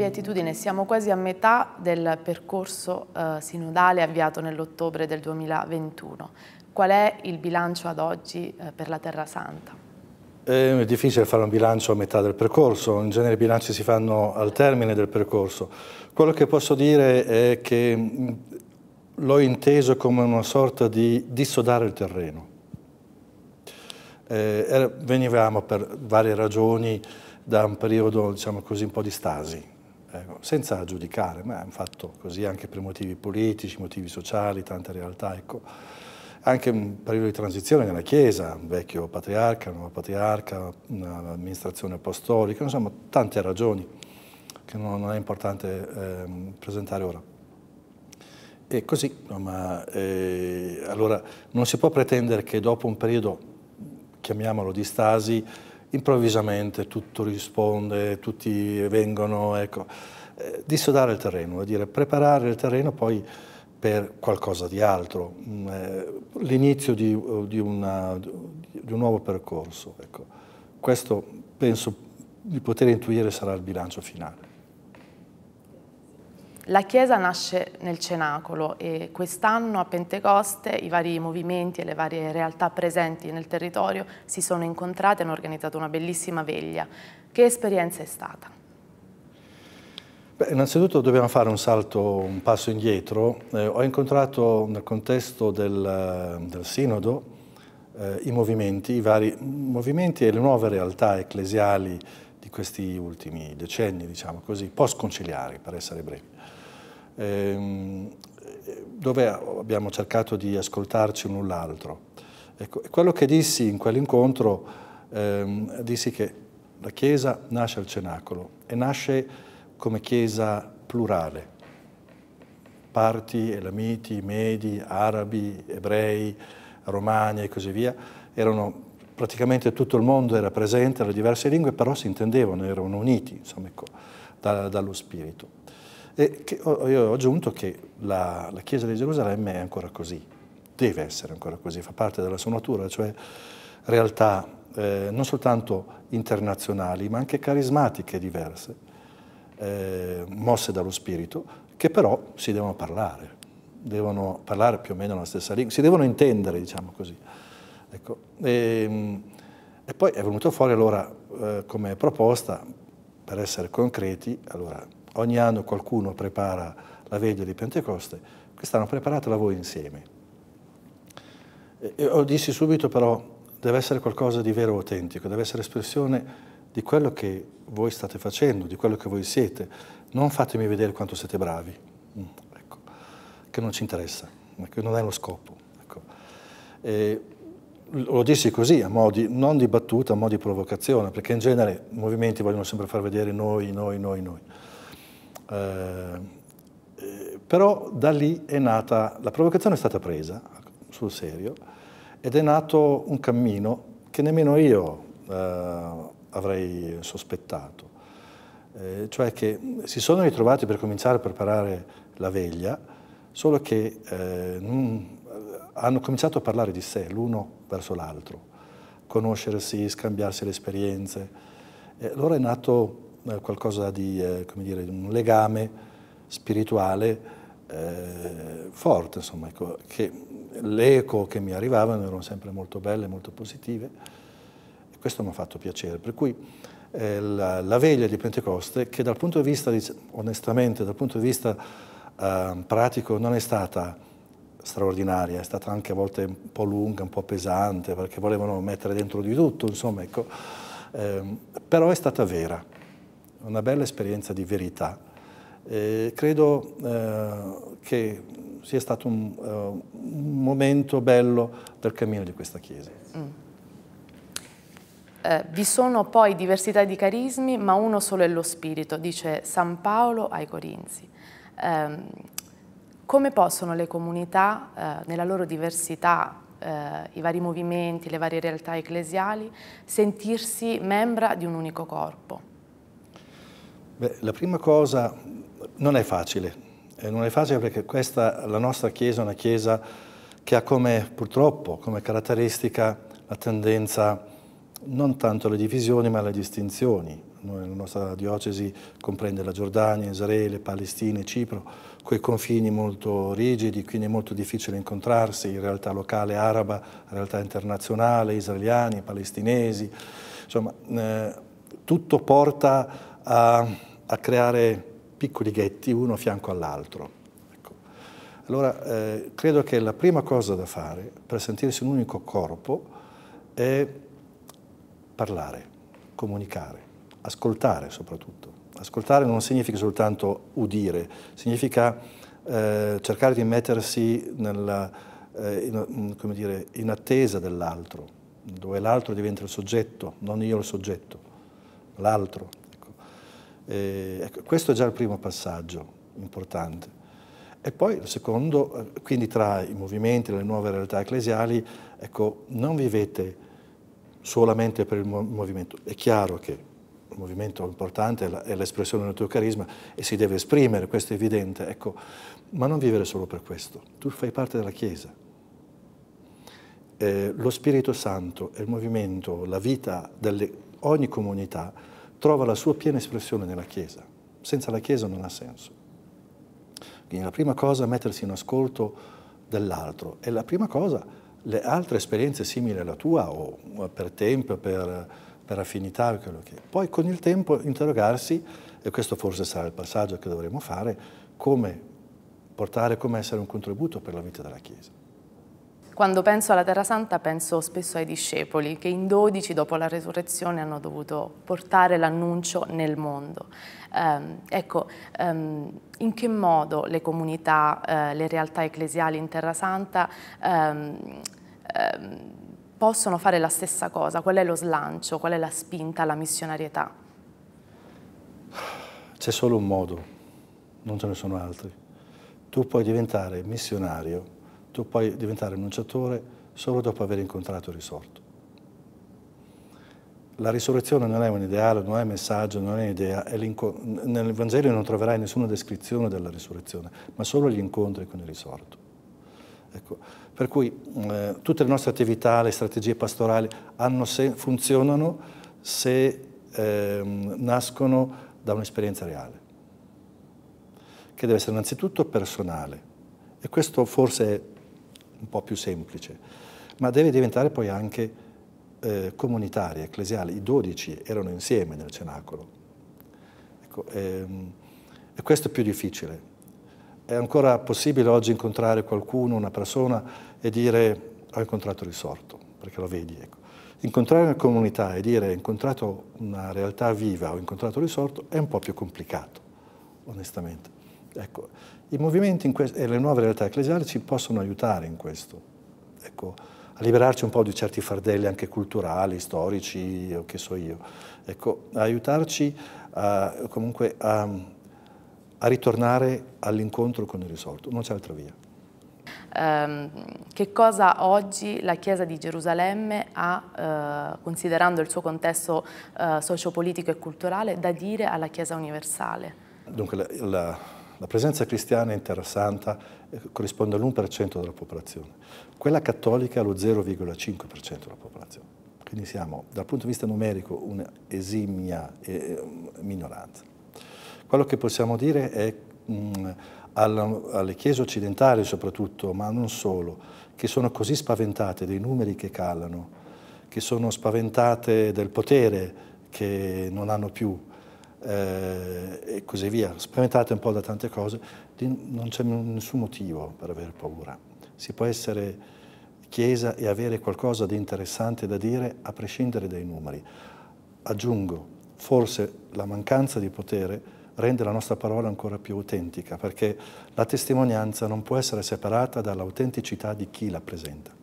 beatitudine siamo quasi a metà del percorso eh, sinodale avviato nell'ottobre del 2021. Qual è il bilancio ad oggi eh, per la Terra Santa? È difficile fare un bilancio a metà del percorso, in genere i bilanci si fanno al termine del percorso. Quello che posso dire è che l'ho inteso come una sorta di dissodare il terreno. Eh, venivamo per varie ragioni da un periodo, diciamo così, un po' di stasi, Ecco, senza giudicare, ma è un fatto così anche per motivi politici, motivi sociali, tante realtà. Ecco. Anche un periodo di transizione nella Chiesa, un vecchio patriarca, un nuovo patriarca, un'amministrazione apostolica, insomma tante ragioni che non, non è importante eh, presentare ora. E così, ma, eh, allora non si può pretendere che dopo un periodo, chiamiamolo di stasi, improvvisamente tutto risponde, tutti vengono, ecco, eh, dissodare il terreno, vuol dire preparare il terreno poi per qualcosa di altro, mm, eh, l'inizio di, eh, di, di, un nuovo percorso. Ecco. Questo penso di poter intuire sarà il bilancio finale. La Chiesa nasce nel Cenacolo e quest'anno a Pentecoste i vari movimenti e le varie realtà presenti nel territorio si sono incontrate e hanno organizzato una bellissima veglia. Che esperienza è stata? Beh, innanzitutto dobbiamo fare un salto, un passo indietro. Eh, ho incontrato nel contesto del, del Sinodo eh, i movimenti, i vari movimenti e le nuove realtà ecclesiali di questi ultimi decenni, diciamo così, post-conciliari, per essere brevi. Ehm, dove abbiamo cercato di ascoltarci l'un l'altro. Ecco, quello che dissi in quell'incontro, ehm, dissi che la Chiesa nasce al Cenacolo e nasce come Chiesa plurale. Parti, Elamiti, Medi, Arabi, Ebrei, Romani e così via, erano praticamente tutto il mondo era presente, le diverse lingue, però si intendevano, erano uniti insomma, ecco, da, dallo spirito. E ho, io ho aggiunto che la, la, Chiesa di Gerusalemme è ancora così, deve essere ancora così, fa parte della sua natura, cioè realtà eh, non soltanto internazionali ma anche carismatiche diverse, eh, mosse dallo Spirito, che però si devono parlare, devono parlare più o meno la stessa lingua, si devono intendere, diciamo così. Ecco, e, ehm, e, poi è venuto fuori allora eh, come proposta, per essere concreti, allora ogni anno qualcuno prepara la veglia di Pentecoste, quest'anno preparatela voi insieme. Io dissi subito però, deve essere qualcosa di vero e autentico, deve essere espressione di quello che voi state facendo, di quello che voi siete. Non fatemi vedere quanto siete bravi, mm, ecco, che non ci interessa, che ecco, non è lo scopo. Ecco. E, lo dissi così, a modi, non di battuta, a modi di provocazione, perché in genere i movimenti vogliono sempre far vedere noi, noi, noi, noi. Eh, però da lì è nata, la provocazione è stata presa sul serio ed è nato un cammino che nemmeno io eh, avrei sospettato, eh, cioè che si sono ritrovati per cominciare a preparare la veglia, solo che eh, non, hanno cominciato a parlare di sé l'uno verso l'altro, conoscersi, scambiarsi le esperienze. E allora è nato eh, qualcosa di, eh, dire, un legame spirituale eh, forte, insomma, ecco, che le eco che mi arrivavano erano sempre molto belle, molto positive, e questo mi ha fatto piacere. Per cui eh, la, la, veglia di Pentecoste, che dal punto di vista, onestamente, dal punto di vista eh, pratico non è stata straordinaria, è stata anche a volte un po' lunga, un po' pesante, perché volevano mettere dentro di tutto, insomma, ecco, ehm, però è stata vera una bella esperienza di verità. Eh, credo eh, che sia stato un, uh, un, momento bello del cammino di questa Chiesa. Mm. Eh, vi sono poi diversità di carismi, ma uno solo è lo Spirito, dice San Paolo ai Corinzi. Ehm, come possono le comunità, eh, nella loro diversità, eh, i vari movimenti, le varie realtà ecclesiali, sentirsi membra di un unico corpo? Beh, la prima cosa non è facile, eh, non è facile perché questa, la nostra Chiesa è una Chiesa che ha come, purtroppo come caratteristica la tendenza non tanto alle divisioni ma alle distinzioni. Noi, la nostra diocesi comprende la Giordania, Israele, Palestina e Cipro, coi confini molto rigidi, quindi è molto difficile incontrarsi, in realtà locale araba, realtà internazionale, israeliani, palestinesi, insomma eh, tutto porta a a creare piccoli ghetti uno a fianco all'altro. Ecco. Allora eh, credo che la prima cosa da fare per sentirsi un unico corpo è parlare, comunicare, ascoltare soprattutto. Ascoltare non significa soltanto udire, significa eh, cercare di mettersi nella, eh, in, dire, in attesa dell'altro, dove l'altro diventa il soggetto, non io il soggetto, l'altro, eh, ecco, questo è già il primo passaggio importante. E poi il secondo, eh, quindi tra i movimenti, le nuove realtà ecclesiali, ecco, non vivete solamente per il movimento. È chiaro che il movimento è importante è l'espressione del tuo carisma e si deve esprimere, questo è evidente, ecco, ma non vivere solo per questo. Tu fai parte della Chiesa. Eh, lo Spirito Santo e il movimento, la vita di ogni comunità trova la sua piena espressione nella Chiesa. Senza la Chiesa non ha senso. Quindi la prima cosa è mettersi in ascolto dell'altro e la prima cosa, le altre esperienze simili alla tua o per tempo, per, per affinità, quello che... Poi con il tempo interrogarsi, e questo forse sarà il passaggio che dovremo fare, come portare, come essere un contributo per la vita della Chiesa. Quando penso alla Terra Santa penso spesso ai discepoli che in 12 dopo la resurrezione hanno dovuto portare l'annuncio nel mondo. Um, ecco, um, in che modo le comunità, uh, le realtà ecclesiali in Terra Santa um, possono fare la stessa cosa? Qual è lo slancio, qual è la spinta alla missionarietà? C'è solo un modo, non ce ne sono altri. Tu puoi diventare missionario tu puoi diventare annunciatore solo dopo aver incontrato il risorto. La risurrezione non è un ideale, non è un messaggio, non è un'idea. Nel Vangelo non troverai nessuna descrizione della risurrezione, ma solo gli incontri con il risorto. Ecco. Per cui eh, tutte le nostre attività, le strategie pastorali se, funzionano se eh, nascono da un'esperienza reale, che deve essere innanzitutto personale. E questo forse è un po' più semplice, ma deve diventare poi anche eh, comunitaria, ecclesiale. I dodici erano insieme nel cenacolo. Ecco, ehm, e questo è più difficile. È ancora possibile oggi incontrare qualcuno, una persona, e dire ho incontrato il risorto, perché lo vedi. Ecco. Incontrare una comunità e dire ho incontrato una realtà viva, ho incontrato il risorto, è un po' più complicato, onestamente. Ecco, I movimenti e le nuove realtà ecclesiali ci possono aiutare in questo, ecco, a liberarci un po' di certi fardelli anche culturali, storici, o che so io, ecco, a aiutarci a, comunque a, a ritornare all'incontro con il risorto, non c'è altra via. Um, che cosa oggi la Chiesa di Gerusalemme ha, uh, considerando il suo contesto uh, sociopolitico e culturale, da dire alla Chiesa universale? Dunque, la, la la presenza cristiana in Terra Santa eh, corrisponde all'1% della popolazione, quella cattolica allo 0,5% della popolazione. Quindi siamo, dal punto di vista numerico, un'esimia eh, eh, minoranza. Quello che possiamo dire è mh, mm, alle chiese occidentali soprattutto, ma non solo, che sono così spaventate dei numeri che calano, che sono spaventate del potere che non hanno più, eh, e così via, spaventate un po' da tante cose, non c'è nessun motivo per avere paura. Si può essere chiesa e avere qualcosa di interessante da dire a prescindere dai numeri. Aggiungo, forse la mancanza di potere rende la nostra parola ancora più autentica, perché la testimonianza non può essere separata dall'autenticità di chi la presenta.